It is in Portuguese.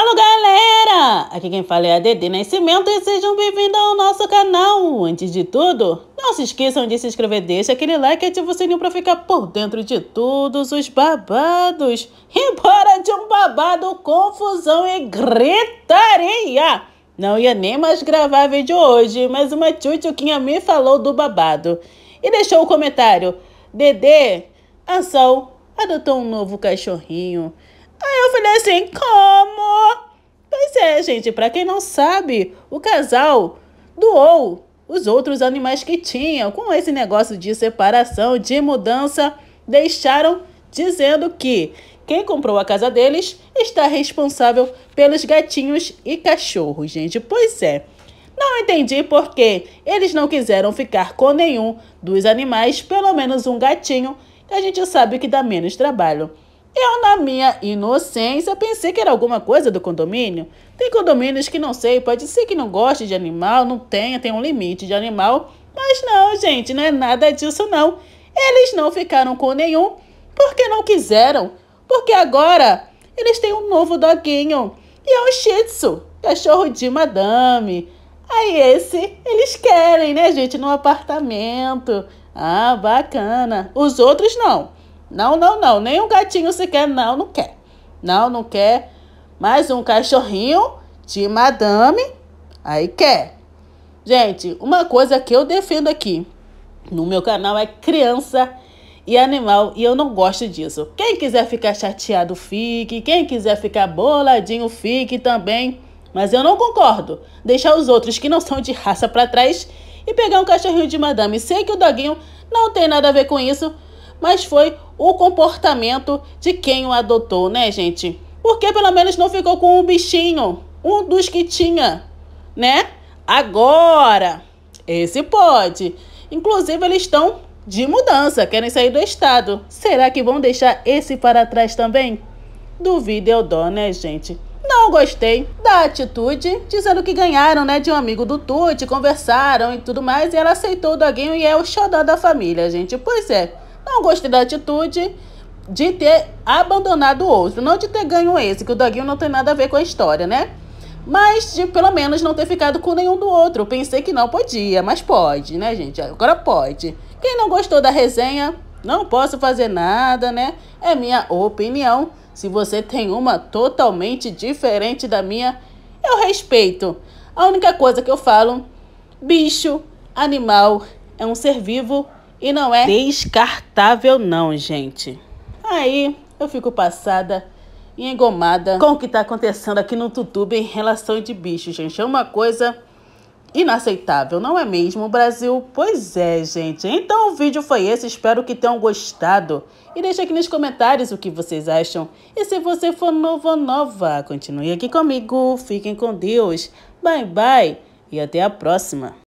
Alô galera! Aqui quem fala é a DD Nascimento e sejam bem-vindos ao nosso canal! Antes de tudo, não se esqueçam de se inscrever, deixa aquele like e ativa o sininho para ficar por dentro de todos os babados! E bora de um babado, confusão e gritaria! Não ia nem mais gravar vídeo hoje, mas uma tchutchuquinha me falou do babado e deixou o comentário: Dedê, ação, adotou um novo cachorrinho eu falei assim: como? Pois é, gente, para quem não sabe, o casal doou os outros animais que tinham. Com esse negócio de separação, de mudança, deixaram dizendo que quem comprou a casa deles está responsável pelos gatinhos e cachorros, gente. Pois é. Não entendi por que eles não quiseram ficar com nenhum dos animais, pelo menos um gatinho, que a gente sabe que dá menos trabalho. Eu, na minha inocência, pensei que era alguma coisa do condomínio. Tem condomínios que não sei, pode ser que não goste de animal, não tenha, tem um limite de animal. Mas não, gente, não é nada disso não. Eles não ficaram com nenhum porque não quiseram. Porque agora eles têm um novo doguinho. E é um Shih Tzu, cachorro de madame. Aí esse eles querem, né, gente, no apartamento. Ah, bacana. Os outros não. Não, não, não. Nem um gatinho sequer, não, não quer. Não, não quer. Mais um cachorrinho de madame, aí quer. Gente, uma coisa que eu defendo aqui no meu canal é criança e animal e eu não gosto disso. Quem quiser ficar chateado, fique. Quem quiser ficar boladinho, fique também. Mas eu não concordo. Deixar os outros que não são de raça para trás e pegar um cachorrinho de madame. Sei que o doguinho não tem nada a ver com isso, mas foi o comportamento de quem o adotou, né, gente? Porque pelo menos não ficou com um bichinho, um dos que tinha, né? Agora, esse pode. Inclusive, eles estão de mudança, querem sair do estado. Será que vão deixar esse para trás também? Duvido eu dó, né, gente? Não gostei da atitude, dizendo que ganharam, né, de um amigo do Tuti, conversaram e tudo mais, e ela aceitou o doguinho e é o xodó da família, gente. Pois é, não gostei da atitude de ter abandonado o outro, não de ter ganho esse, que o Doguinho não tem nada a ver com a história, né? Mas de pelo menos não ter ficado com nenhum do outro. Eu pensei que não podia, mas pode, né, gente? Agora pode. Quem não gostou da resenha, não posso fazer nada, né? É minha opinião. Se você tem uma totalmente diferente da minha, eu respeito. A única coisa que eu falo, bicho, animal, é um ser vivo e não é descartável, não, gente. Aí eu fico passada e engomada com o que está acontecendo aqui no YouTube em relação de bicho, gente. É uma coisa inaceitável, não é mesmo, Brasil? Pois é, gente. Então o vídeo foi esse, espero que tenham gostado. E deixe aqui nos comentários o que vocês acham. E se você for novo ou nova, continue aqui comigo. Fiquem com Deus. Bye, bye. E até a próxima.